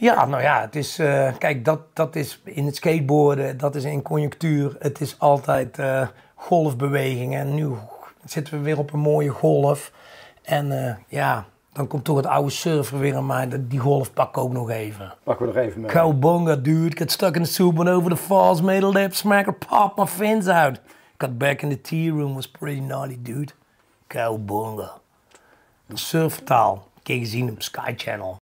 Ja, nou ja, het is, eh, kijk, dat, dat is in het skateboarden, dat is in conjunctuur. Het is altijd uh, eh, golfbewegingen. En nu zitten we weer op een mooie golf. En eh, ja, dan komt toch het oude surfer weer aan mij. Die golf pak ik ook nog even. Pak we nog even mee. Cowbunga, dude. Get stuck in the soup and over the falls. Made a lip smacker. Pop my fins out. Got back in the tea room. Was pretty gnarly, dude. Cowbunga. De surftaal. kijk je zien op Sky Channel.